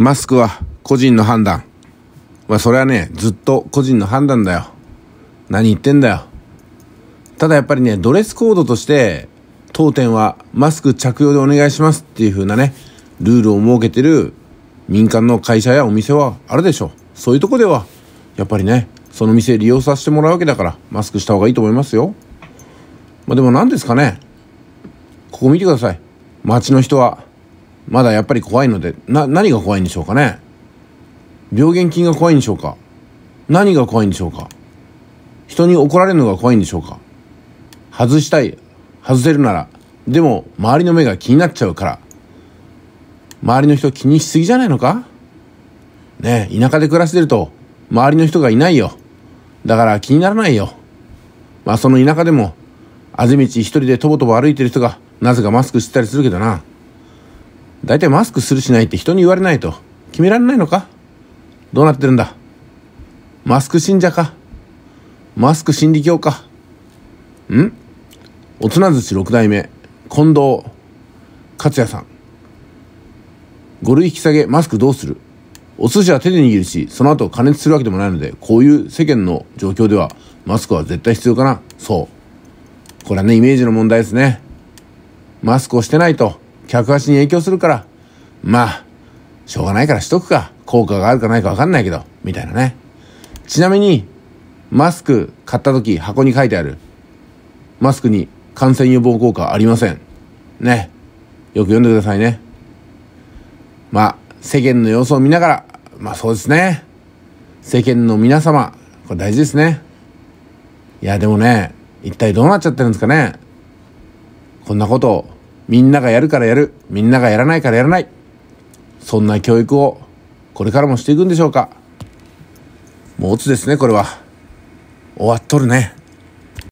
マスクは個人の判断。まあそれはね、ずっと個人の判断だよ。何言ってんだよ。ただやっぱりね、ドレスコードとして、当店はマスク着用でお願いしますっていう風なね、ルールを設けてる民間の会社やお店はあるでしょ。う。そういうとこでは、やっぱりね、その店利用させてもらうわけだから、マスクした方がいいと思いますよ。まあでも何ですかね。ここ見てください。街の人はまだやっぱり怖いので、な、何が怖いんでしょうかね病原菌が怖いんでしょうか何が怖いんでしょうか人に怒られるのが怖いんでしょうか外したい。外せるなら。でも、周りの目が気になっちゃうから。周りの人気にしすぎじゃないのかねえ、田舎で暮らしてると、周りの人がいないよ。だから気にならないよ。まあその田舎でも、あぜ道一人でとぼとぼ歩いてる人が、なぜかマスクしてたりするけどな。大体マスクするしないって人に言われないと決められないのかどうなってるんだマスク信者かマスク心理教かん大人寿司6代目近藤克也さん5類引き下げマスクどうするお寿司は手で握るしその後加熱するわけでもないのでこういう世間の状況ではマスクは絶対必要かなそうこれはねイメージの問題ですねマスクをしてないと客足に影響するから、まあ、しょうがないからしとくか。効果があるかないかわかんないけど、みたいなね。ちなみに、マスク買った時箱に書いてある。マスクに感染予防効果ありません。ね。よく読んでくださいね。まあ、世間の様子を見ながら、まあそうですね。世間の皆様、これ大事ですね。いや、でもね、一体どうなっちゃってるんですかね。こんなことをみんながやるからやる、みんながやらないからやらない。そんな教育をこれからもしていくんでしょうか。もうオツですね、これは。終わっとるね。